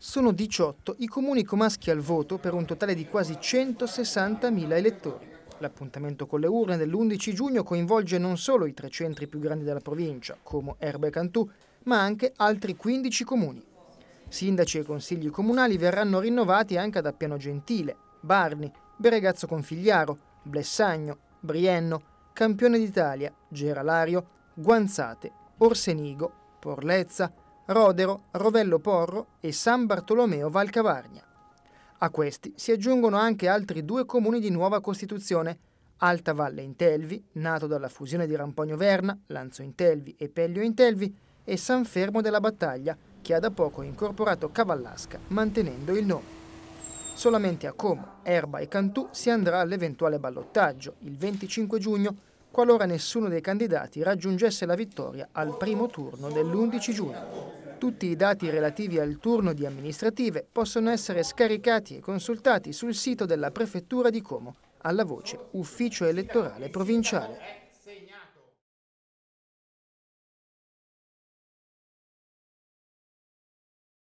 Sono 18 i comuni comaschi al voto per un totale di quasi 160.000 elettori. L'appuntamento con le urne dell'11 giugno coinvolge non solo i tre centri più grandi della provincia, come Erbe e Cantù, ma anche altri 15 comuni. Sindaci e consigli comunali verranno rinnovati anche ad Appiano Gentile, Barni, Beregazzo Configliaro, Blessagno, Brienno, Campione d'Italia, Geralario, Guanzate, Orsenigo, Porlezza, Rodero, Rovello Porro e San Bartolomeo Valcavarnia. A questi si aggiungono anche altri due comuni di nuova costituzione, Alta Valle Intelvi, nato dalla fusione di Rampogno Verna, Lanzo Intelvi e Peglio Intelvi, e San Fermo della Battaglia, che ha da poco incorporato Cavallasca, mantenendo il nome. Solamente a Como, Erba e Cantù si andrà all'eventuale ballottaggio, il 25 giugno, qualora nessuno dei candidati raggiungesse la vittoria al primo turno dell'11 giugno. Tutti i dati relativi al turno di amministrative possono essere scaricati e consultati sul sito della Prefettura di Como, alla voce Ufficio elettorale provinciale.